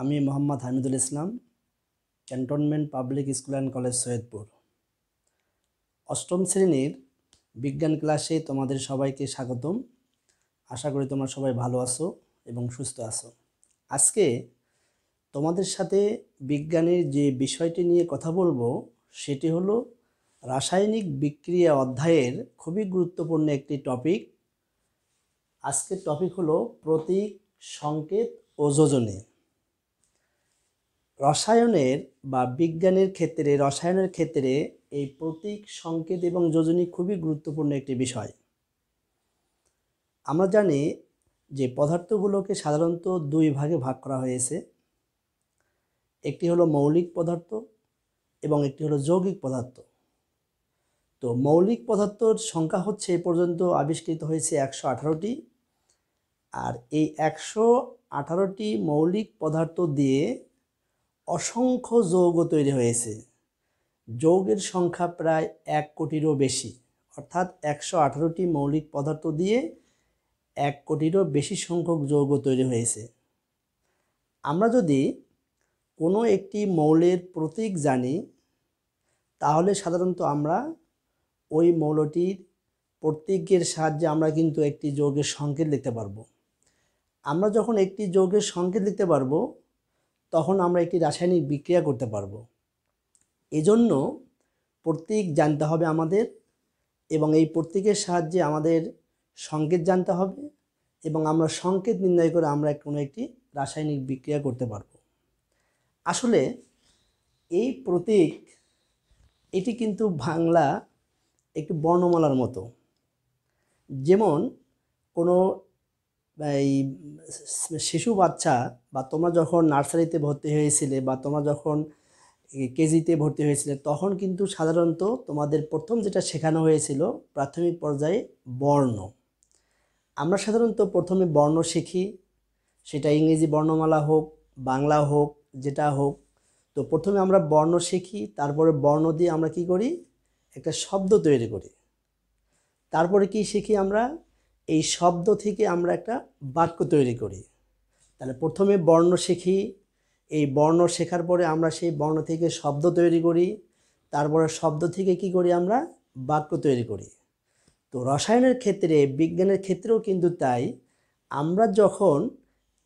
আমি Mohammad Hamidul Islam cantonment public school and college Saidpur অষ্টম শ্রেণীর বিজ্ঞান ক্লাসে তোমাদের সবাইকে স্বাগতম আশা করি তোমরা সবাই ভালো আছো এবং সুস্থ আছো আজকে তোমাদের সাথে বিজ্ঞানের যে বিষয়টি নিয়ে কথা বলবো সেটি হলো রাসায়নিক বিক্রিয়া অধ্যায়ের খুবই গুরুত্বপূর্ণ একটি টপিক আজকের টপিক হলো প্রতীক সংকেত ও যোজনী রসায়নের বা বিজ্ঞানের ক্ষেত্রে রসায়নের ক্ষেত্রে এই প্রতীক সংকেত এবং যোজনী খুবই গুরুত্বপূর্ণ একটি বিষয় আমরা জানি যে পদার্থগুলোকে সাধারণত দুই ভাগে ভাগ করা হয়েছে একটি হলো মৌলিক পদার্থ এবং একটি হলো যৌগিক পদার্থ তো মৌলিক পদার্থর সংখ্যা হচ্ছে এ পর্যন্ত আবিষ্কৃত হয়েছে একশো আঠারোটি আর এই একশো আঠারোটি মৌলিক পদার্থ দিয়ে অসংখ্য যৌগ তৈরি হয়েছে যৌগের সংখ্যা প্রায় এক কোটিরও বেশি অর্থাৎ একশো আঠারোটি মৌলিক পদার্থ দিয়ে এক কোটিরও বেশি সংখ্যক যৌগ তৈরি হয়েছে আমরা যদি কোনো একটি মৌলের প্রতীক জানি তাহলে সাধারণত আমরা ওই মৌলটির প্রতীকের সাহায্যে আমরা কিন্তু একটি যোগের সংকেত লিখতে পারবো আমরা যখন একটি যোগের সংকেত লিখতে পারবো তখন আমরা একটি রাসায়নিক বিক্রিয়া করতে পারবো এজন্য প্রতীক জানতে হবে আমাদের এবং এই প্রতীকের সাহায্যে আমাদের সংকেত জানতে হবে এবং আমরা সংকেত নির্ণয় করে আমরা কোনো একটি রাসায়নিক বিক্রিয়া করতে পারব আসলে এই প্রতীক এটি কিন্তু বাংলা একটি বর্ণমালার মতো যেমন কোনো এই শিশু বাচ্চা বা তোমরা যখন নার্সারিতে ভর্তি হয়েছিলে বা তোমরা যখন কেজিতে ভর্তি হয়েছিলে তখন কিন্তু সাধারণত তোমাদের প্রথম যেটা শেখানো হয়েছিল প্রাথমিক পর্যায়ে বর্ণ আমরা সাধারণত প্রথমে বর্ণ শিখি সেটা ইংরেজি বর্ণমালা হোক বাংলা হোক যেটা হোক তো প্রথমে আমরা বর্ণ শিখি তারপরে বর্ণ দিয়ে আমরা কি করি একটা শব্দ তৈরি করি তারপরে কি শিখি আমরা এই শব্দ থেকে আমরা একটা বাক্য তৈরি করি তাহলে প্রথমে বর্ণ শিখি এই বর্ণ শেখার পরে আমরা সেই বর্ণ থেকে শব্দ তৈরি করি তারপরে শব্দ থেকে কি করি আমরা বাক্য তৈরি করি তো রসায়নের ক্ষেত্রে বিজ্ঞানের ক্ষেত্রেও কিন্তু তাই আমরা যখন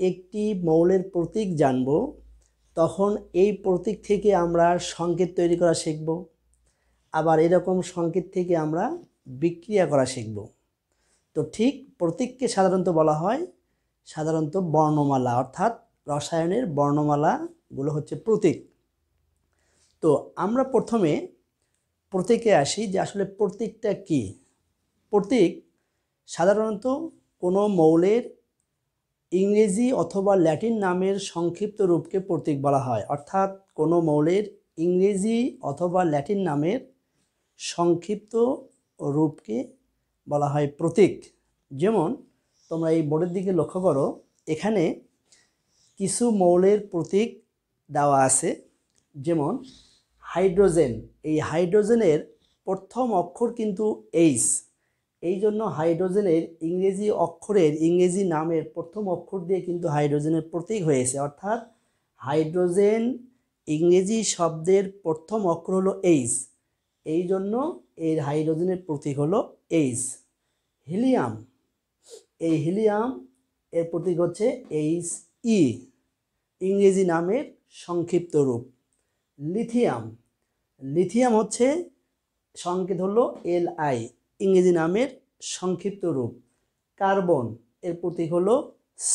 একটি মৌলের প্রতীক জানব তখন এই প্রতীক থেকে আমরা সংকেত তৈরি করা শিখব আবার এরকম সংকেত থেকে আমরা বিক্রিয়া করা শিখবো তো ঠিক প্রতীককে সাধারণত বলা হয় সাধারণত বর্ণমালা অর্থাৎ রসায়নের বর্ণমালাগুলো হচ্ছে প্রতীক তো আমরা প্রথমে প্রতীকে আসি যে আসলে প্রতীকটা কি প্রতীক সাধারণত কোনো মৌলের ইংরেজি অথবা ল্যাটিন নামের সংক্ষিপ্ত রূপকে প্রতীক বলা হয় অর্থাৎ কোনো মৌলের ইংরেজি অথবা ল্যাটিন নামের সংক্ষিপ্ত রূপকে বলা হয় প্রতীক যেমন তোমরা এই বোর্ডের দিকে লক্ষ্য করো এখানে কিছু মৌলের প্রতীক দেওয়া আছে যেমন হাইড্রোজেন এই হাইড্রোজেনের প্রথম অক্ষর কিন্তু এইচ এই জন্য হাইড্রোজেনের ইংরেজি অক্ষরের ইংরেজি নামের প্রথম অক্ষর দিয়ে কিন্তু হাইড্রোজেনের প্রতীক হয়েছে অর্থাৎ হাইড্রোজেন ইংরেজি শব্দের প্রথম অক্ষর হলো এইচ এই জন্য এর হাইড্রোজেনের প্রতীক হলো এইচ হিলিয়াম এই হিলিয়াম এর প্রতীক হচ্ছে এইচ ই e, ইংরেজি নামের সংক্ষিপ্ত রূপ লিথিয়াম লিথিয়াম হচ্ছে সংকেত হলো এল আই ইংরেজি নামের সংক্ষিপ্ত রূপ কার্বন এর প্রতীক হলো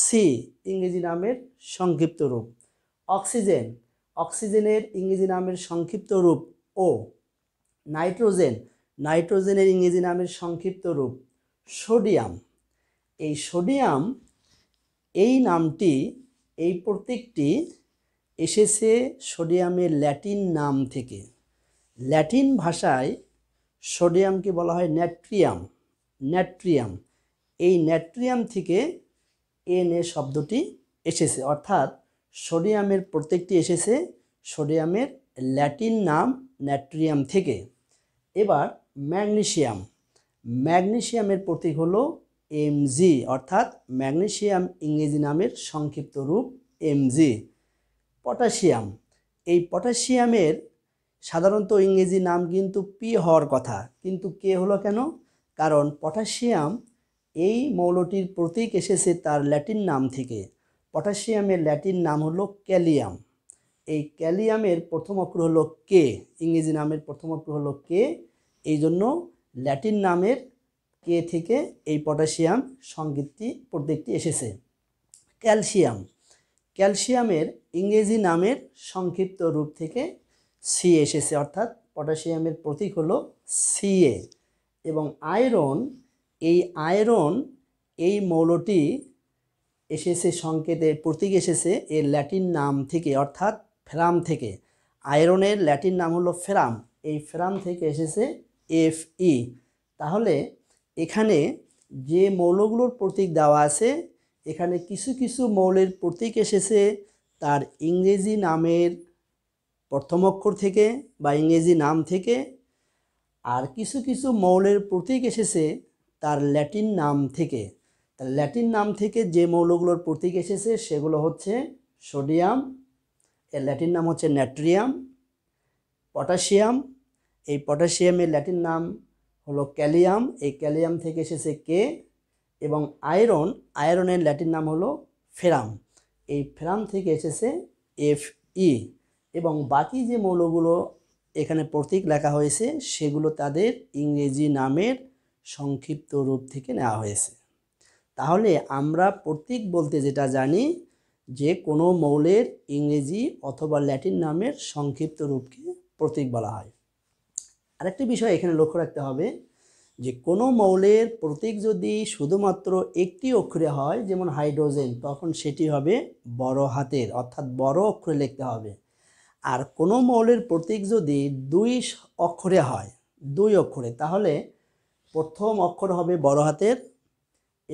সি ইংরেজি নামের সংক্ষিপ্ত রূপ অক্সিজেন অক্সিজেনের ইংরেজি নামের সংক্ষিপ্ত রূপ ও নাইট্রোজেন নাইট্রোজেনের ইংরেজি নামের সংক্ষিপ্ত রূপ সোডিয়াম এই সোডিয়াম এই নামটি এই প্রতীকটি এসেছে সোডিয়ামের ল্যাটিন নাম থেকে ল্যাটিন ভাষায় সোডিয়ামকে বলা হয় ন্যাট্রিয়াম ন্যাট্রিয়াম এই ন্যাট্রিয়াম থেকে এন এ শব্দটি এসেছে অর্থাৎ সোডিয়ামের প্রত্যেকটি এসেছে সোডিয়ামের ল্যাটিন নাম ন্যাট্রিয়াম থেকে এবার ম্যাগনেশিয়াম ম্যাগনেশিয়ামের প্রতীক হলো এমজি অর্থাৎ ম্যাগনেশিয়াম ইংরেজি নামের সংক্ষিপ্ত রূপ এমজি পটাশিয়াম এই পটাশিয়ামের সাধারণত ইংরেজি নাম কিন্তু পি হওয়ার কথা কিন্তু কে হলো কেন কারণ পটাশিয়াম এই মৌলটির প্রতীক এসেছে তার ল্যাটিন নাম থেকে পটাশিয়ামের ল্যাটিন নাম হলো ক্যালিয়াম এই ক্যালিয়ামের প্রথম অক্ষর হলো কে ইংরেজি নামের প্রথম অক্ষর হলো কে এই জন্য ল্যাটিন নামের কে থেকে এই পটাশিয়াম সংকেতটি প্রত্যেকটি এসেছে ক্যালসিয়াম ক্যালসিয়ামের ইংরেজি নামের সংক্ষিপ্ত রূপ থেকে সি এসেছে অর্থাৎ পটাশিয়ামের প্রতীক হলো সিএ এবং আয়রন এই আয়রন এই মৌলটি এসেছে সংকেতে প্রতীক এসেছে এর ল্যাটিন নাম থেকে অর্থাৎ ফেরাম থেকে আয়রনের ল্যাটিন নাম হলো ফেরাম এই ফেরাম থেকে এসেছে এফ ই তাহলে এখানে যে মৌলগুলোর প্রতীক দেওয়া আছে এখানে কিছু কিছু মৌলের প্রতীক এসেছে তার ইংরেজি নামের প্রথম অক্ষর থেকে বা ইংরেজি নাম থেকে আর কিছু কিছু মৌলের প্রতীক এসেছে তার ল্যাটিন নাম থেকে তার ল্যাটিন নাম থেকে যে মৌলগুলোর প্রতীক এসেছে সেগুলো হচ্ছে সোডিয়াম এর ল্যাটিন নাম হচ্ছে ন্যাট্রিয়াম পটাশিয়াম এই পটাশিয়ামের ল্যাটিন নাম হলো ক্যালিয়াম এই ক্যালিয়াম থেকে এসেছে কে এবং আয়রন আয়রনের ল্যাটিন নাম হলো ফেরাম এই ফেরাম থেকে এসেছে এফ ই এবং বাকি যে মৌলগুলো এখানে প্রতীক লেখা হয়েছে সেগুলো তাদের ইংরেজি নামের সংক্ষিপ্ত রূপ থেকে নেওয়া হয়েছে তাহলে আমরা প্রতীক বলতে যেটা জানি যে কোনো মৌলের ইংরেজি অথবা ল্যাটিন নামের সংক্ষিপ্ত রূপকে প্রতীক বলা হয় আরেকটি বিষয় এখানে লক্ষ্য রাখতে হবে যে কোনো মৌলের প্রতীক যদি শুধুমাত্র একটি অক্ষরে হয় যেমন হাইড্রোজেন তখন সেটি হবে বড় হাতের অর্থাৎ বড় অক্ষরে লিখতে হবে আর কোনো মৌলের প্রতীক যদি দুই অক্ষরে হয় দুই অক্ষরে তাহলে প্রথম অক্ষর হবে বড় হাতের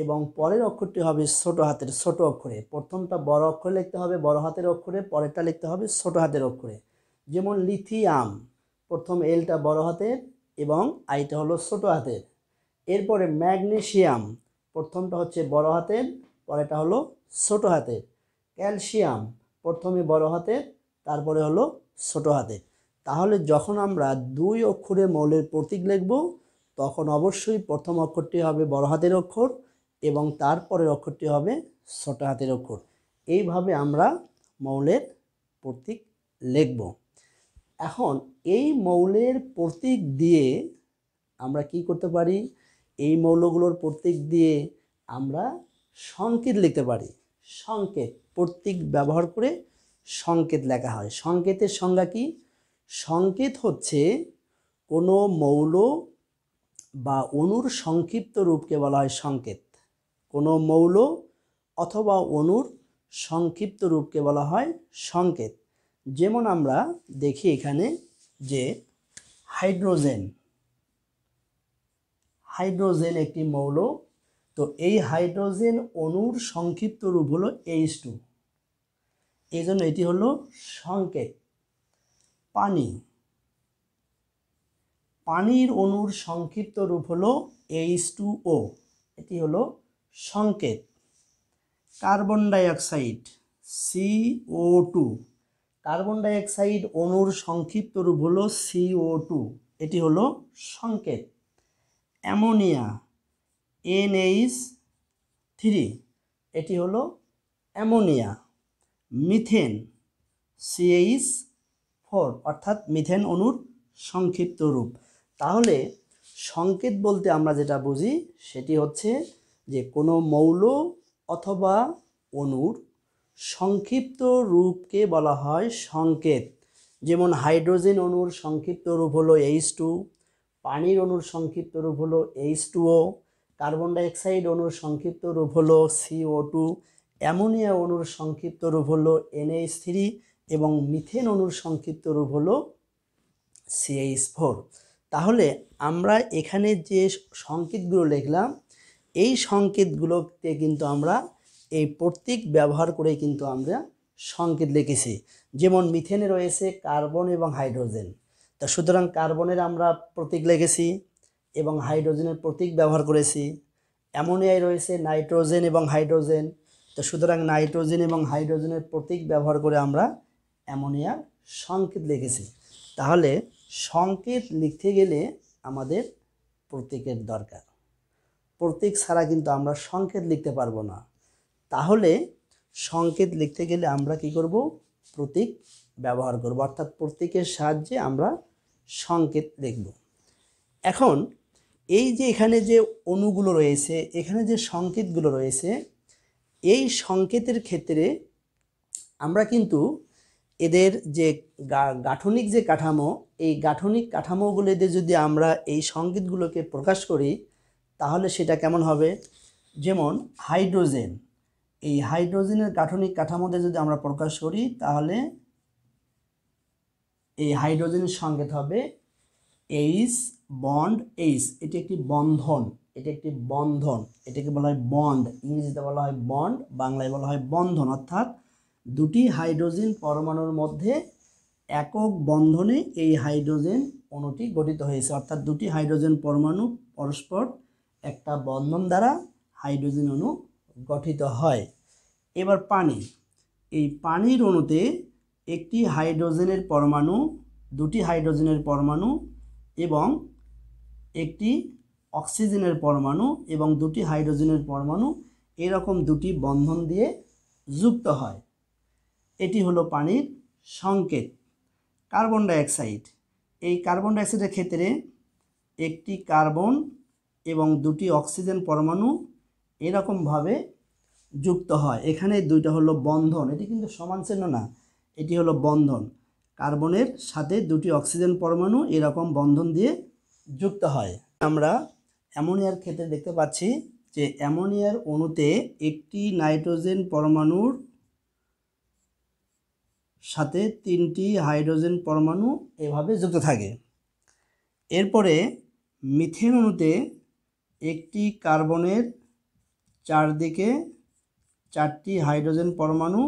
এবং পরের অক্ষরটি হবে ছোট হাতের ছোট অক্ষরে প্রথমটা বড় অক্ষরে লিখতে হবে বড় হাতের অক্ষরে পরেরটা লিখতে হবে ছোট হাতের অক্ষরে যেমন লিথিয়াম প্রথম এলটা বড় হাতের এবং আইটা হলো ছোট হাতের এরপরে ম্যাগনেশিয়াম প্রথমটা হচ্ছে বড় হাতের পরেটা হলো ছোট হাতের ক্যালসিয়াম প্রথমে বড় হাতের তারপরে হলো ছোট হাতের তাহলে যখন আমরা দুই অক্ষরে মৌলের প্রতীক লিখব তখন অবশ্যই প্রথম অক্ষরটি হবে বড় হাতের অক্ষর এবং তারপরের অক্ষরটি হবে ছোট হাতের অক্ষর এইভাবে আমরা মৌলের প্রতীক লিখব এখন এই মৌলের প্রতীক দিয়ে আমরা কি করতে পারি এই মৌলগুলোর প্রতীক দিয়ে আমরা সংকেত লিখতে পারি সংকেত প্রতীক ব্যবহার করে সংকেত লেখা হয় সংকেতের সংজ্ঞা কি সংকেত হচ্ছে কোনো মৌল বা অনুর সংক্ষিপ্ত রূপকে বলা হয় সংকেত কোনো মৌল অথবা অনুর সংক্ষিপ্ত রূপকে বলা হয় সংকেত যেমন আমরা দেখি এখানে যে হাইড্রোজেন হাইড্রোজেন একটি মৌল তো এই হাইড্রোজেন অনুর সংক্ষিপ্ত রূপ হলো এইচ টু এই জন্য এটি হলো সংকেত পানি পানির অনুর সংক্ষিপ্ত রূপ হলো এইচ টু ও এটি হলো সংকেত carbon dioxide CO two carbon dioxide অণুর সংক্ষিপ্ত রূপ হলো সিও টু এটি হলো সংকেত অ্যামোনিয়া এনএইচ থ্রি এটি হলো অ্যামোনিয়া মিথেন সিএইচ ফোর অর্থাৎ মিথেন অণুর সংক্ষিপ্ত রূপ তাহলে সংকেত বলতে আমরা যেটা বুঝি সেটি হচ্ছে যে কোনো মৌল অথবা অণুর সংক্ষিপ্ত রূপকে বলা হয় সংকেত যেমন হাইড্রোজেন অণুর সংক্ষিপ্ত রূপ হলো এইচ টু পানির অণুর সংক্ষিপ্ত রূপ হলো H two O carbon dioxide অণুর সংক্ষিপ্ত রূপ হলো সিও টু অ্যামোনিয়া অণুর সংক্ষিপ্ত রূপ হলো এনএইচ থ্রি এবং মিথেন অণুর সংক্ষিপ্ত রূপ হলো সিএইচ ফোর তাহলে আমরা এখানে যে সংকেতগুলো লিখলাম এই সংকেতগুলোতে কিন্তু আমরা এই প্রতীক ব্যবহার করে কিন্তু আমরা সংকেত লিখেছি যেমন মিথেনে রয়েছে কার্বন এবং হাইড্রোজেন তা সুতরাং কার্বনের আমরা প্রতীক লেগেছি এবং হাইড্রোজেনের প্রতীক ব্যবহার করেছি অ্যামোনিয়ায় রয়েছে নাইট্রোজেন এবং হাইড্রোজেন তো সুতরাং নাইট্রোজেন এবং হাইড্রোজেনের প্রতীক ব্যবহার করে আমরা অ্যামোনিয়ার সংকেত লিখেছি তাহলে সংকেত লিখতে গেলে আমাদের প্রতীকের দরকার প্রতীক ছাড়া কিন্তু আমরা সংকেত লিখতে পারবো না তাহলে সংকেত লিখতে গেলে আমরা কি করব প্রতীক ব্যবহার করব অর্থাৎ প্রতীকের সাহায্যে আমরা সংকেত লিখব এখন এই যে এখানে যে অণুগুলো রয়েছে এখানে যে সংকেতগুলো রয়েছে এই সংকেতের ক্ষেত্রে আমরা কিন্তু এদের যে গাঠনিক যে কাঠামো এই গাঠনিক এদের যদি আমরা এই সংকেতগুলোকে প্রকাশ করি তাহলে সেটা কেমন হবে যেমন হাইড্রোজেন এই হাইড্রোজেনের গাঠনিক কাঠামোতে যদি আমরা প্রকাশ করি তাহলে এই হাইড্রোজেনের সংকেত হবে এইচ বন্ড এইচ এটি একটি বন্ধন এটি একটি বন্ধন এটাকে বলা হয় বন্ড ইংরেজিতে বলা হয় বন্ড বাংলায় বলা হয় বন্ধন অর্থাৎ দুটি হাইড্রোজেন পরমাণুর মধ্যে একক বন্ধনে এই হাইড্রোজেন অণুটি গঠিত হয়েছে অর্থাৎ দুটি হাইড্রোজেন পরমাণু পরস্পর একটা বন্ধন দ্বারা হাইড্রোজেন অণু গঠিত হয় এবার পানি এই পানির অণুতে একটি হাইড্রোজেনের পরমাণু দুটি হাইড্রোজেনের পরমাণু এবং একটি অক্সিজেনের পরমাণু এবং দুটি হাইড্রোজেনের পরমাণু এরকম দুটি বন্ধন দিয়ে যুক্ত হয় এটি হলো পানির সংকেত কার্বন ডাইঅক্সাইড এই কার্বন ডাইঅক্সাইডের ক্ষেত্রে একটি কার্বন এবং দুটি অক্সিজেন পরমাণু এরকমভাবে যুক্ত হয় এখানে দুইটা হলো বন্ধন এটি কিন্তু সমান চিহ্ন না এটি হলো বন্ধন কার্বনের সাথে দুটি অক্সিজেন পরমাণু এরকম বন্ধন দিয়ে যুক্ত হয় আমরা অ্যামোনিয়ার ক্ষেত্রে দেখতে পাচ্ছি যে অ্যামোনিয়ার অণুতে একটি নাইট্রোজেন পরমাণুর সাথে তিনটি হাইড্রোজেন পরমাণু এভাবে যুক্ত থাকে এরপরে মিথেন অণুতে একটি কার্বনের চারদিকে চারটি হাইড্রোজেন পরমাণু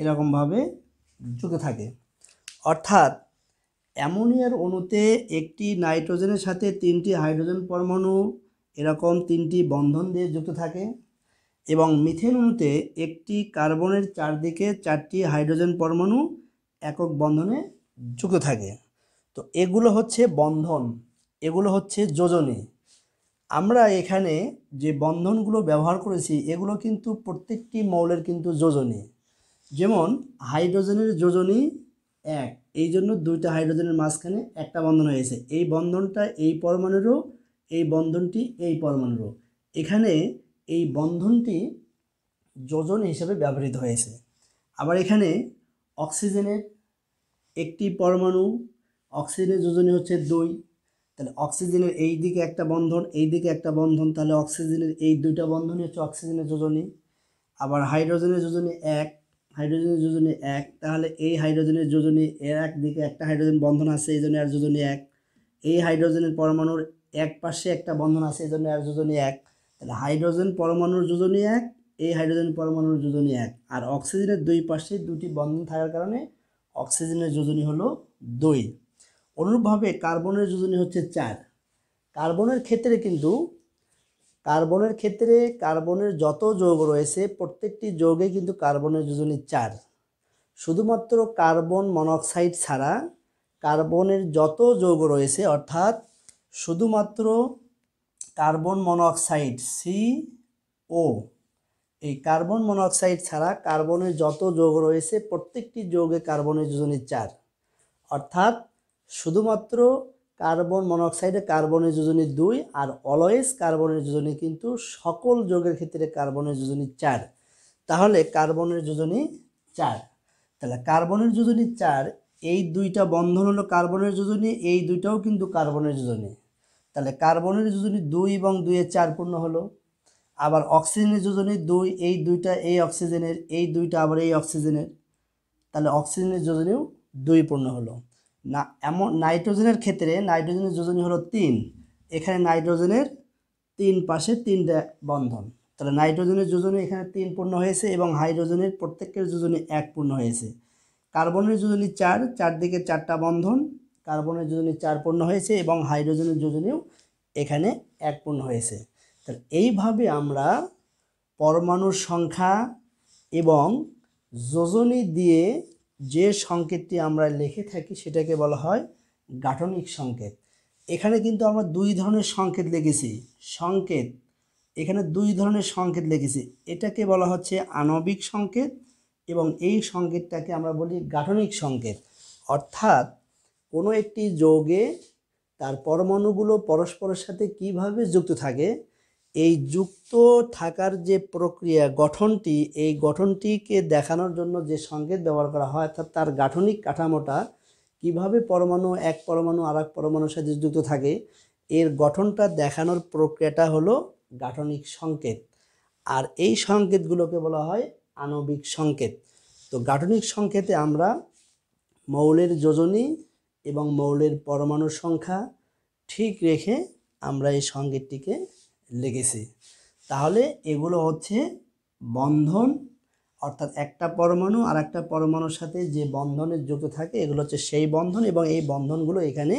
এরকমভাবে ঝুঁকে থাকে অর্থাৎ অ্যামোনিয়ার অণুতে একটি নাইট্রোজেনের সাথে তিনটি হাইড্রোজেন পরমাণু এরকম তিনটি বন্ধন দিয়ে যুক্ত থাকে এবং মিথেন অণুতে একটি কার্বনের চারদিকে চারটি হাইড্রোজেন পরমাণু একক বন্ধনে যুক্ত থাকে তো এগুলো হচ্ছে বন্ধন এগুলো হচ্ছে যোজনী আমরা এখানে যে বন্ধনগুলো ব্যবহার করেছি এগুলো কিন্তু প্রত্যেকটি মৌলের কিন্তু যোজনী যেমন হাইড্রোজেনের যোজনী এক এই জন্য দুইটা হাইড্রোজেনের মাঝখানে একটা বন্ধন হয়েছে এই বন্ধনটা এই পরমাণুরও এই বন্ধনটি এই পরমাণুরও এখানে এই বন্ধনটি যোজন হিসেবে ব্যবহৃত হয়েছে আবার এখানে অক্সিজেনের একটি পরমাণু অক্সিজেনের যোজনী হচ্ছে দুই তাহলে অক্সিজেনের এই দিকে একটা বন্ধন এই দিকে একটা বন্ধন তাহলে অক্সিজেনের এই দুইটা বন্ধনই হচ্ছে অক্সিজেনের যোজনী আবার হাইড্রোজেনের যোজনী এক হাইড্রোজেনের যোজনী এক তাহলে এই হাইড্রোজেনের যোজনী এর একদিকে একটা হাইড্রোজেন বন্ধন আছে এই জন্য আর যোজনী এক এই হাইড্রোজেনের পরমাণুর এক পাশে একটা বন্ধন আছে এই জন্য আর যোজনী এক তাহলে হাইড্রোজেন পরমাণুর যোজনী এক এই হাইড্রোজেন পরমাণুর যোজনী এক আর অক্সিজেনের দুই পাশে দুটি বন্ধন থাকার কারণে অক্সিজেনের যোজনী হলো দুই অনুরূপভাবে কার্বনের যোজনী হচ্ছে চার কার্বনের ক্ষেত্রে কিন্তু কার্বনের ক্ষেত্রে কার্বনের যত যৌগ রয়েছে প্রত্যেকটি যৌগে কিন্তু কার্বনের যোজনী চার শুধুমাত্র কার্বন মনোক্সাইড ছাড়া কার্বনের যত যৌগ রয়েছে অর্থাৎ শুধুমাত্র কার্বন মনোক্সাইড সি ও এই কার্বন মনোক্সাইড ছাড়া কার্বনের যত যৌগ রয়েছে প্রত্যেকটি যৌগে কার্বনের যোজনী চার অর্থাৎ শুধুমাত্র কার্বন মনোক্সাইডে কার্বনের যোজনী দুই আর অলয়েস কার্বনের যোজনী কিন্তু সকল যোগের ক্ষেত্রে কার্বনের যোজনী চার তাহলে কার্বনের যোজনী চার তাহলে কার্বনের যোজনী চার এই দুইটা বন্ধন হলো কার্বনের যোজনী এই দুইটাও কিন্তু কার্বনের যোজনী তাহলে কার্বনের যোজনী দুই এবং দুইয়ে চার পূর্ণ হলো আবার অক্সিজেনের যোজনী দুই এই দুইটা এই অক্সিজেনের এই দুইটা আবার এই অক্সিজেনের তাহলে অক্সিজেনের যোজনীও দুই পূর্ণ হলো না এমন নাইট্রোজেনের ক্ষেত্রে নাইট্রোজেনের যোজনী হলো তিন এখানে নাইট্রোজেনের তিন পাশে তিনটা বন্ধন তাহলে নাইট্রোজেনের যোজনী এখানে তিন পূর্ণ হয়েছে এবং হাইড্রোজেনের প্রত্যেকের যোজনী এক পূর্ণ হয়েছে কার্বনের যোজনী চার চারদিকে চারটা বন্ধন কার্বনের যোজনী চার পূর্ণ হয়েছে এবং হাইড্রোজেনের যোজনীও এখানে এক পূর্ণ হয়েছে তাহলে এইভাবে আমরা পরমাণুর সংখ্যা এবং যোজনী দিয়ে যে সংকেতটি আমরা লিখে থাকি সেটাকে বলা হয় গাঠনিক সংকেত এখানে কিন্তু আমরা দুই ধরনের সংকেত লিখেছি সংকেত এখানে দুই ধরনের সংকেত লিখেছি এটাকে বলা হচ্ছে আণবিক সংকেত এবং এই সংকেতটাকে আমরা বলি গাঠনিক সংকেত অর্থাৎ কোনো একটি যোগে তার পরমাণুগুলো পরস্পরের সাথে কিভাবে যুক্ত থাকে এই যুক্ত থাকার যে প্রক্রিয়া গঠনটি এই গঠনটিকে দেখানোর জন্য যে সংকেত ব্যবহার করা হয় অর্থাৎ তার গাঠনিক কাঠামোটা কিভাবে পরমাণু এক পরমাণু আর এক পরমাণুর সাথে যুক্ত থাকে এর গঠনটা দেখানোর প্রক্রিয়াটা হলো গাঠনিক সংকেত আর এই সংকেতগুলোকে বলা হয় আণবিক সংকেত তো গাঠনিক সংকেতে আমরা মৌলের যোজনী এবং মৌলের পরমাণুর সংখ্যা ঠিক রেখে আমরা এই সংকেতটিকে লেগেছে তাহলে এগুলো হচ্ছে বন্ধন অর্থাৎ একটা পরমাণু আর একটা পরমাণুর সাথে যে বন্ধনের যুক্ত থাকে এগুলো হচ্ছে সেই বন্ধন এবং এই বন্ধনগুলো এখানে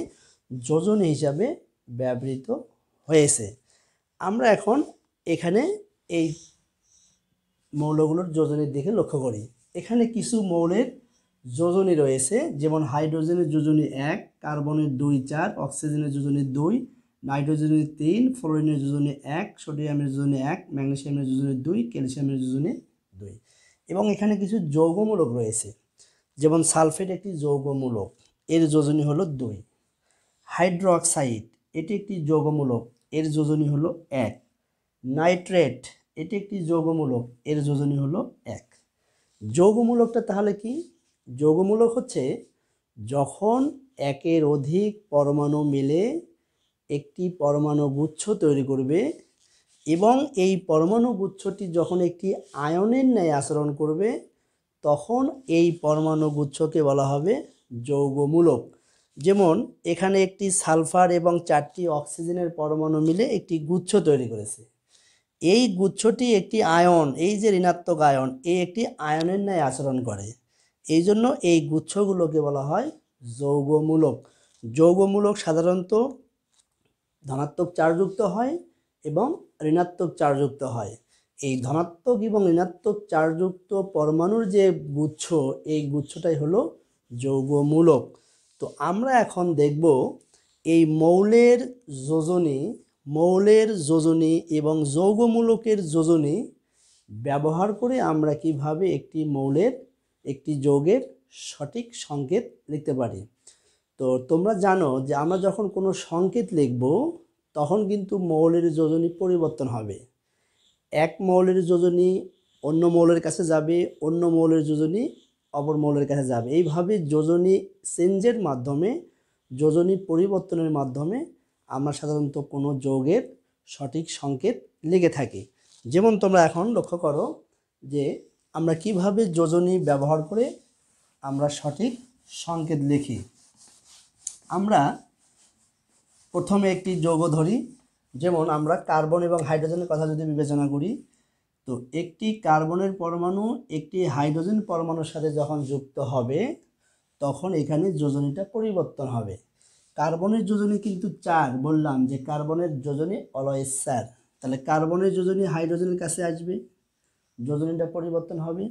যোজন হিসাবে ব্যবহৃত হয়েছে আমরা এখন এখানে এই মৌলগুলোর যোজনের দিকে লক্ষ্য করি এখানে কিছু মৌলের যোজনী রয়েছে যেমন হাইড্রোজেনের যোজনী এক কার্বনের দুই চার অক্সিজেনের যোজনী দুই নাইট্রোজেনের তিন ফ্লোরিনের যোজনে এক সোডিয়ামের যোজনে এক ম্যাগনেশিয়ামের যোজনে দুই ক্যালসিয়ামের যোজনে দুই এবং এখানে কিছু যৌগমূলক রয়েছে যেমন সালফেট একটি যৌগমূলক এর যোজনী হলো দুই হাইড্রোক্সাইড এটি একটি যৌগমূলক এর যোজনী হলো এক নাইট্রেট এটি একটি যৌগমূলক এর যোজনী হলো এক যৌগমূলকটা তাহলে কি যৌগমূলক হচ্ছে যখন একের অধিক পরমাণু মিলে একটি পরমাণু গুচ্ছ তৈরি করবে এবং এই পরমাণু গুচ্ছটি যখন একটি আয়নের ন্যায় আচরণ করবে তখন এই পরমাণু গুচ্ছকে বলা হবে যৌগমূলক যেমন এখানে একটি সালফার এবং চারটি অক্সিজেনের পরমাণু মিলে একটি গুচ্ছ তৈরি করেছে এই গুচ্ছটি একটি আয়ন এই যে ঋণাত্মক আয়ন এই একটি আয়নের ন্যায় আচরণ করে এই জন্য এই গুচ্ছগুলোকে বলা হয় যৌগমূলক যৌগমূলক সাধারণত ধনাত্মক চার্জযুক্ত হয় এবং ঋণাত্মক চার্জযুক্ত হয় এই ধনাত্মক এবং ঋণাত্মক চার্জযুক্ত পরমাণুর যে গুচ্ছ এই গুচ্ছটাই হলো যৌগমূলক তো আমরা এখন দেখব এই মৌলের যোজনী মৌলের যোজনী এবং যৌগমূলকের যোজনী ব্যবহার করে আমরা কিভাবে একটি মৌলের একটি যৌগের সঠিক সংকেত লিখতে পারি তো তোমরা জানো যে আমরা যখন কোনো সংকেত লিখব তখন কিন্তু মৌলের যোজনী পরিবর্তন হবে এক মৌলের যোজনী অন্য মৌলের কাছে যাবে অন্য মৌলের যোজনী অপর মৌলের কাছে যাবে এইভাবে যোজনী চেঞ্জের মাধ্যমে যোজনী পরিবর্তনের মাধ্যমে আমরা সাধারণত কোনো যোগের সঠিক সংকেত লেগে থাকি যেমন তোমরা এখন লক্ষ্য করো যে আমরা কিভাবে যোজনী ব্যবহার করে আমরা সঠিক সংকেত লিখি আমরা প্রথমে একটি যৌগ ধরি যেমন আমরা কার্বন এবং হাইড্রোজেনের কথা যদি বিবেচনা করি তো একটি কার্বনের পরমাণু একটি হাইড্রোজেন পরমাণুর সাথে যখন যুক্ত হবে তখন এখানে যোজনীটা পরিবর্তন হবে কার্বনের যোজনী কিন্তু চার বললাম যে কার্বনের যোজনী অলয়েস স্যার তাহলে কার্বনের যোজনী হাইড্রোজেনের কাছে আসবে যোজনীটা পরিবর্তন হবে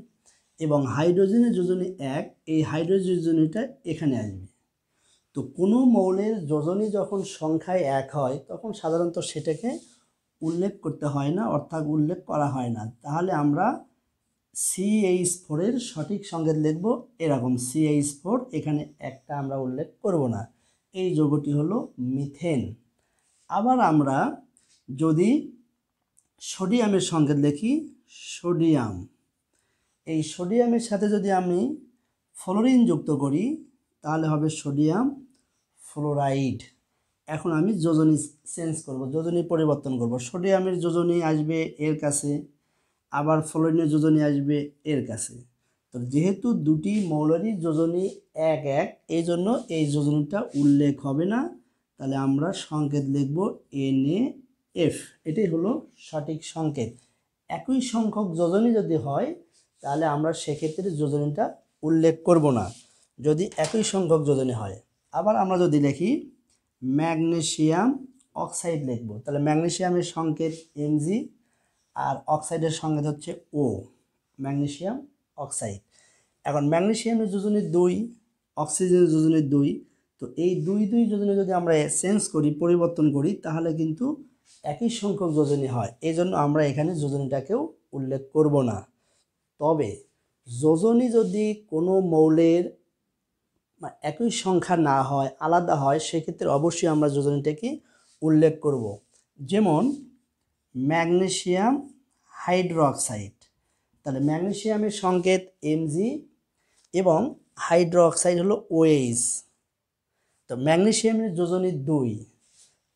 এবং হাইড্রোজেনের যোজনী এক এই হাইড্রোজেন যোজনীটা এখানে আসবে তো কোনো মৌলের যোজনী যখন সংখ্যায় এক হয় তখন সাধারণত সেটাকে উল্লেখ করতে হয় না অর্থাৎ উল্লেখ করা হয় না তাহলে আমরা সিএইচ ফোরের সঠিক সংকেত লিখব এরকম সিএইচ ফোর এখানে একটা আমরা উল্লেখ করব না এই যোগটি হলো মিথেন আবার আমরা যদি সোডিয়ামের সংকেত লিখি সোডিয়াম এই সোডিয়ামের সাথে যদি আমি ফ্লোরিন যুক্ত করি তাহলে হবে সোডিয়াম ফ্লোরাইড এখন আমি যোজনী চেঞ্জ করব যোজনী পরিবর্তন করব সোডিয়ামের যোজনী আসবে এর কাছে আবার ফ্লোরিনের যোজনী আসবে এর কাছে তো যেহেতু দুটি মৌলেরই যোজনী এক এক এই জন্য এই যোজনীটা উল্লেখ হবে না তাহলে আমরা সংকেত লিখব এন এ এফ এটাই হলো সঠিক সংকেত একই সংখ্যক যোজনী যদি হয় তাহলে আমরা সেক্ষেত্রে যোজনীটা উল্লেখ করব না যদি একই সংখ্যক যোজনী হয় আবার আমরা যদি লিখি ম্যাগনেশিয়াম অক্সাইড লিখব তাহলে ম্যাগনেশিয়ামের সংকেত এমজি আর অক্সাইডের সংকেত হচ্ছে ও ম্যাগনেশিয়াম অক্সাইড এখন ম্যাগনেশিয়ামের যোজনী দুই অক্সিজেনের যোজনী দুই তো এই দুই দুই যোজনে যদি আমরা চেঞ্জ করি পরিবর্তন করি তাহলে কিন্তু একই সংখ্যক যোজনী হয় এই জন্য আমরা এখানে যোজনীটাকেও উল্লেখ করব না তবে যোজনী যদি কোনো মৌলের একই সংখ্যা না হয় আলাদা হয় সেক্ষেত্রে অবশ্যই আমরা যোজনীটাকে উল্লেখ করব। যেমন ম্যাগনেশিয়াম হাইড্রোক্সাইড তাহলে ম্যাগনেশিয়ামের সংকেত এমজি এবং হাইড্রোক্সাইড হলো ওএইচ তো ম্যাগনেশিয়ামের যোজনী দুই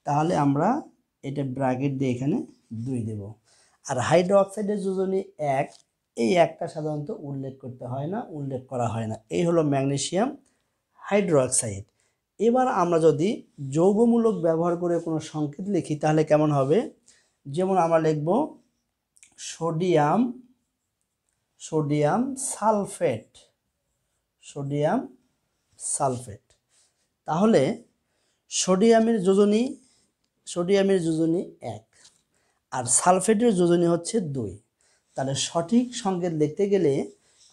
তাহলে আমরা এটা ব্রাকেট দিয়ে এখানে দুই দেব আর হাইড্রোক্সাইডের যোজনী এক এই একটা সাধারণত উল্লেখ করতে হয় না উল্লেখ করা হয় না এই হলো ম্যাগনেশিয়াম হাইড্রোক্সাইড এবার আমরা যদি যৌগমূলক ব্যবহার করে কোনো সংকেত লিখি তাহলে কেমন হবে যেমন আমরা লিখব sodium sodium sulphate sodium sulphate তাহলে সোডিয়ামের যোজনী সোডিয়ামের যোজনী এক আর সালফেটের যোজনী হচ্ছে দুই তাহলে সঠিক সংকেত লিখতে গেলে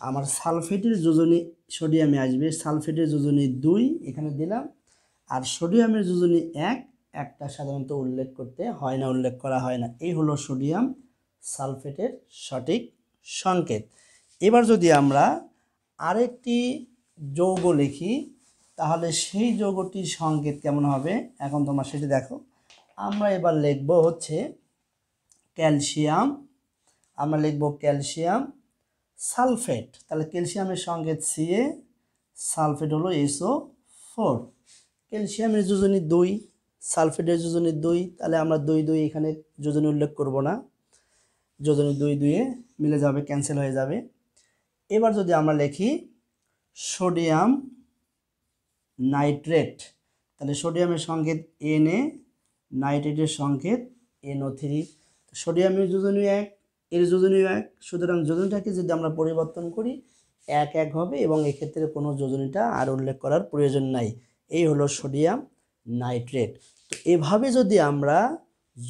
আমার সালফেটের যোজনী সোডিয়ামে আসবে সালফেটের যোজনী দুই এখানে দিলাম আর সোডিয়ামের যোজনী এক একটা সাধারণত উল্লেখ করতে হয় না উল্লেখ করা হয় না এই হলো সোডিয়াম সালফেটের সঠিক সংকেত এবার যদি আমরা আরেকটি যৌগ লিখি তাহলে সেই যৌগটির সংকেত কেমন হবে এখন তোমার সেটি দেখো আমরা এবার লিখব হচ্ছে ক্যালসিয়াম আমরা লিখব ক্যালসিয়াম সালফেট তাহলে ক্যালসিয়ামের সঙ্গে সিএ সালফেট হলো এসও ফোর ক্যালসিয়ামের যোজনী দুই সালফেটের যোজনী দুই তাহলে আমরা দুই দুই এখানে যোজনী উল্লেখ করব না যোজনী দুই দুইয়ে মিলে যাবে ক্যান্সেল হয়ে যাবে এবার যদি আমরা লিখি সোডিয়াম নাইট্রেট তাহলে সোডিয়ামের সংকেত এন এ নাইট্রেটের সংকেত এনও থ্রি সোডিয়ামের যোজনী এক এর যোজনীয় এক সুতরাং যোজনীটাকে যদি আমরা পরিবর্তন করি এক এক হবে এবং এক্ষেত্রে কোনো যোজনীটা আর উল্লেখ করার প্রয়োজন নাই এই হলো সোডিয়াম নাইট্রেট তো এভাবে যদি আমরা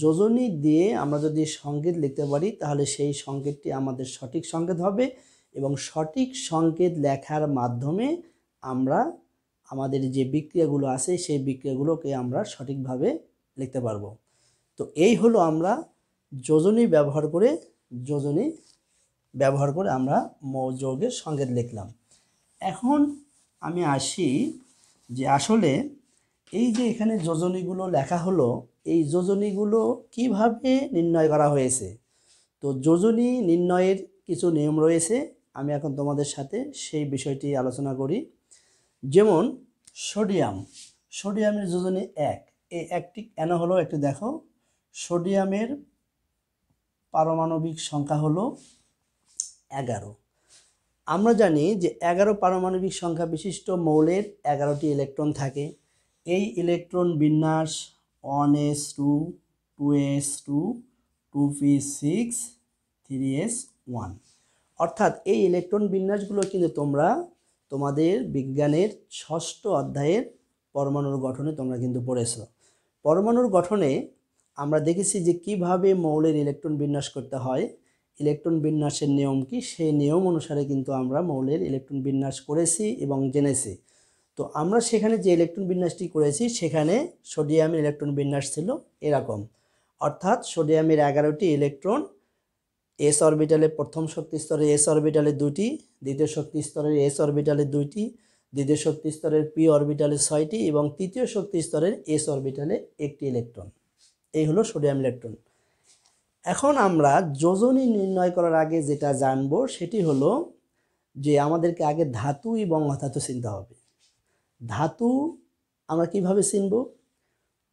যোজনী দিয়ে আমরা যদি সংকেত লিখতে পারি তাহলে সেই সংকেতটি আমাদের সঠিক সংকেত হবে এবং সঠিক সংকেত লেখার মাধ্যমে আমরা আমাদের যে বিক্রিয়াগুলো আছে সেই বিক্রিয়াগুলোকে আমরা সঠিকভাবে লিখতে পারবো তো এই হলো আমরা যোজনী ব্যবহার করে যোজনী ব্যবহার করে আমরা মৌযোগের সংকেত লিখলাম এখন আমি আসি যে আসলে এই যে এখানে যোজনীগুলো লেখা হলো এই যোজনীগুলো কিভাবে নির্ণয় করা হয়েছে তো যোজনী নির্ণয়ের কিছু নিয়ম রয়েছে আমি এখন তোমাদের সাথে সেই বিষয়টি আলোচনা করি যেমন সোডিয়াম সোডিয়ামের যোজনী এক এই একটি কেন হলো একটু দেখো সোডিয়ামের পারমাণবিক সংখ্যা হলো এগারো আমরা জানি যে এগারো পারমাণবিক সংখ্যা বিশিষ্ট মৌলের এগারোটি ইলেকট্রন থাকে এই ইলেকট্রন বিন্যাস one S two two S two two P six three S one অর্থাৎ এই ইলেকট্রন বিন্যাসগুলো কিন্তু তোমরা তোমাদের বিজ্ঞানের ষষ্ঠ অধ্যায়ের পরমাণুর গঠনে তোমরা কিন্তু পড়েছ পরমাণুর গঠনে আমরা দেখেছি যে কিভাবে মৌলের ইলেকট্রন বিন্যাস করতে হয় ইলেকট্রন বিন্যাসের নিয়ম কি সেই নিয়ম অনুসারে কিন্তু আমরা মৌলের ইলেকট্রন বিন্যাস করেছি এবং জেনেছি তো আমরা সেখানে যে ইলেকট্রন বিন্যাসটি করেছি সেখানে সোডিয়ামের ইলেকট্রন বিন্যাস ছিল এরকম অর্থাৎ সোডিয়ামের এগারোটি ইলেকট্রন এস অরবিটালে প্রথম শক্তি স্তরে এস অরবিটালে দুটি দ্বিতীয় শক্তি স্তরের এস অরবিটালে দুইটি দ্বিতীয় শক্তি স্তরের পি অরবিটালে ছয়টি এবং তৃতীয় শক্তি স্তরের এস অরবিটালে একটি ইলেকট্রন এই হলো সোডিয়াম ইলেকট্রন এখন আমরা যোজনী নির্ণয় করার আগে যেটা জানব সেটি হলো যে আমাদেরকে আগে ধাতু এবং অধাতু চিনতে হবে ধাতু আমরা কিভাবে চিনব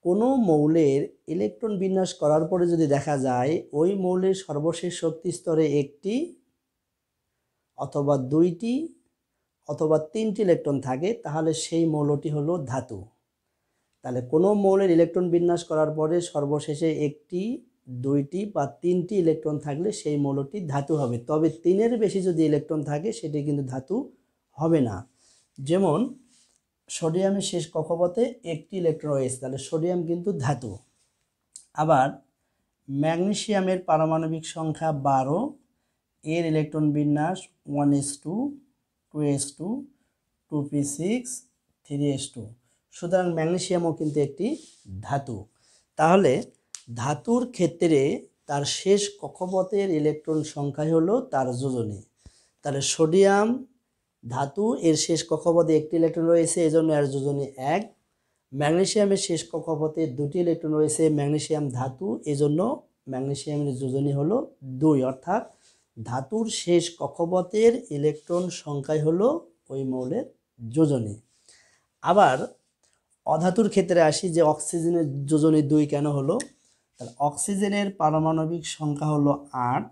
কোনো মৌলের ইলেকট্রন বিন্যাস করার পরে যদি দেখা যায় ওই মৌলের সর্বশেষ শক্তি স্তরে একটি অথবা দুইটি অথবা তিনটি ইলেকট্রন থাকে তাহলে সেই মৌলটি হলো ধাতু তাহলে কোনো মৌলের ইলেকট্রন বিন্যাস করার পরে সর্বশেষে একটি দুইটি বা তিনটি ইলেকট্রন থাকলে সেই মৌলটি ধাতু হবে তবে তিনের বেশি যদি ইলেকট্রন থাকে সেটি কিন্তু ধাতু হবে না যেমন সোডিয়ামের শেষ কক্ষপথে একটি ইলেকট্রন রয়েছে তাহলে সোডিয়াম কিন্তু ধাতু আবার ম্যাগনেশিয়ামের পারমাণবিক সংখ্যা বারো এর ইলেকট্রন বিন্যাস one S two two S two two P six three S two সুতরাং ম্যাগনেশিয়ামও কিন্তু একটি ধাতু তাহলে ধাতুর ক্ষেত্রে তার শেষ কক্ষপথের ইলেকট্রন সংখ্যাই হলো তার যোজনী তাহলে সোডিয়াম ধাতু এর শেষ কক্ষপথে একটি ইলেকট্রন রয়েছে এজন্য এর যোজনী এক ম্যাগনেশিয়ামের শেষ কক্ষপথে দুটি ইলেকট্রন রয়েছে ম্যাগনেশিয়াম ধাতু এজন্য ম্যাগনেশিয়ামের যোজনী হলো দুই অর্থাৎ ধাতুর শেষ কক্ষপথের ইলেকট্রন সংখ্যাই হলো ওই মৌলের যোজনী আবার অধাতুর ক্ষেত্রে আসি যে অক্সিজেনের যোজনে দুই কেন হলো তাহলে অক্সিজেনের পারমাণবিক সংখ্যা হলো আট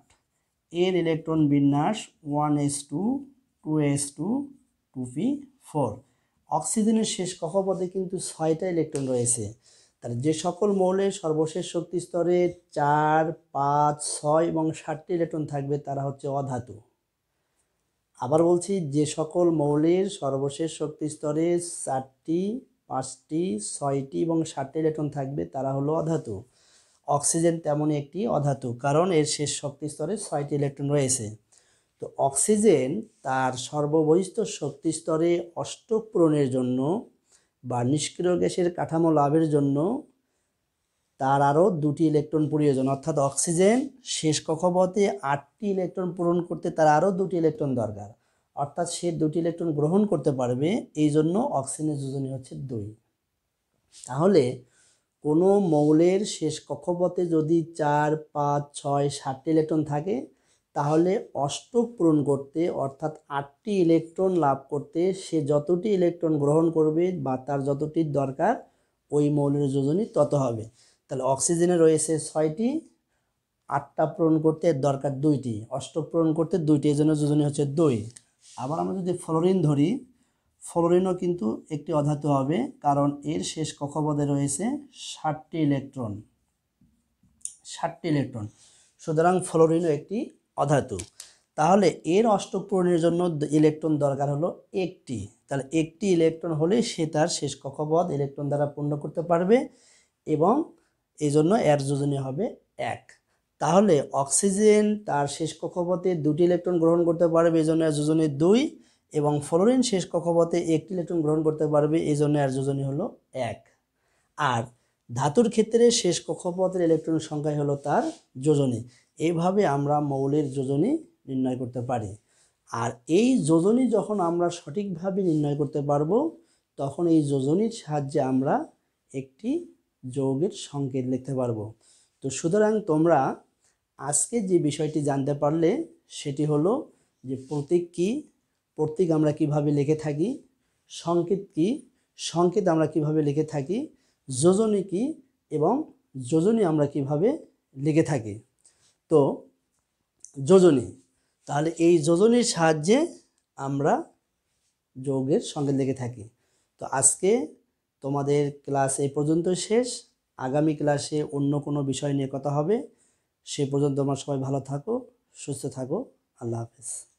এর ইলেকট্রন বিন্যাস one S two two S two two P four অক্সিজেনের শেষ কক্ষপথে কিন্তু ছয়টা ইলেকট্রন রয়েছে তাহলে যে সকল মৌলের সর্বশেষ শক্তি স্তরে চার পাঁচ ছয় এবং ষাটটি ইলেকট্রন থাকবে তারা হচ্ছে অধাতু আবার বলছি যে সকল মৌলের সর্বশেষ শক্তি স্তরে চারটি পাঁচটি ছয়টি এবং সাতটি ইলেকট্রন থাকবে তারা হলো অধাতু অক্সিজেন তেমনই একটি অধাতু কারণ এর শেষ শক্তি স্তরে ছয়টি ইলেকট্রন রয়েছে তো অক্সিজেন তার সর্ববহিষ্ঠ শক্তি স্তরে অষ্ট পূরণের জন্য বা নিষ্ক্রিয় গ্যাসের কাঠামো লাভের জন্য তার আরও দুটি ইলেকট্রন প্রয়োজন অর্থাৎ অক্সিজেন শেষ কক্ষপথে আটটি ইলেকট্রন পূরণ করতে তার আরও দুটি ইলেকট্রন দরকার অর্থাৎ সে দুটি ইলেকট্রন গ্রহণ করতে পারবে এই জন্য অক্সিজেনের যোজনী হচ্ছে দুই তাহলে কোনো মৌলের শেষ কক্ষপথে যদি চার পাঁচ ছয় সাতটি ইলেকট্রন থাকে তাহলে অষ্টক পূরণ করতে অর্থাৎ আটটি ইলেকট্রন লাভ করতে সে যতটি ইলেকট্রন গ্রহণ করবে বা তার যতটির দরকার ওই মৌলের যোজনী তত হবে তাহলে অক্সিজেনে রয়েছে ছয়টি আটটা পূরণ করতে দরকার দুইটি অষ্টক পূরণ করতে দুইটি এই জন্য যোজনী হচ্ছে দুই আবার আমরা যদি ফ্লোরিন ধরি ফ্লোরিনও কিন্তু একটি অধাতু হবে কারণ এর শেষ কক্ষপদে রয়েছে ষাটটি ইলেকট্রন ষাটটি ইলেকট্রন সুতরাং ফ্লোরিনও একটি অধাতু তাহলে এর অষ্টপূরণের জন্য ইলেকট্রন দরকার হলো একটি তাহলে একটি ইলেকট্রন হলে সে তার শেষ কক্ষপদ ইলেকট্রন দ্বারা পূর্ণ করতে পারবে এবং এই জন্য এর যোজনী হবে এক তাহলে অক্সিজেন তার শেষ কক্ষপথে দুটি ইলেকট্রন গ্রহণ করতে পারবে এই জন্য আর যোজনী দুই এবং ফ্লোরিন শেষ কক্ষপথে একটি ইলেকট্রন গ্রহণ করতে পারবে এই জন্য আর যোজনী হলো এক আর ধাতুর ক্ষেত্রে শেষ কক্ষপথের ইলেকট্রন সংখ্যাই হলো তার যোজনী এইভাবে আমরা মৌলের যোজনী নির্ণয় করতে পারি আর এই যোজনী যখন আমরা সঠিকভাবে নির্ণয় করতে পারবো তখন এই যোজনীর সাহায্যে আমরা একটি যৌগের সংকেত লিখতে পারবো তো সুতরাং তোমরা আজকে যে বিষয়টি জানতে পারলে সেটি হলো যে প্রতীক কী প্রতীক আমরা কিভাবে লিখে থাকি সংকেত কি সংকেত আমরা কিভাবে লিখে থাকি যোজনী কী এবং যোজনী আমরা কিভাবে লিখে থাকি তো যোজনী তাহলে এই যোজনীর সাহায্যে আমরা যোগের সংকেত লিখে থাকি তো আজকে তোমাদের ক্লাস এই পর্যন্ত শেষ আগামী ক্লাসে অন্য কোনো বিষয় নিয়ে কথা হবে সে পর্যন্ত আমার সবাই ভালো থাকো সুস্থ থাকো আল্লাহ হাফেজ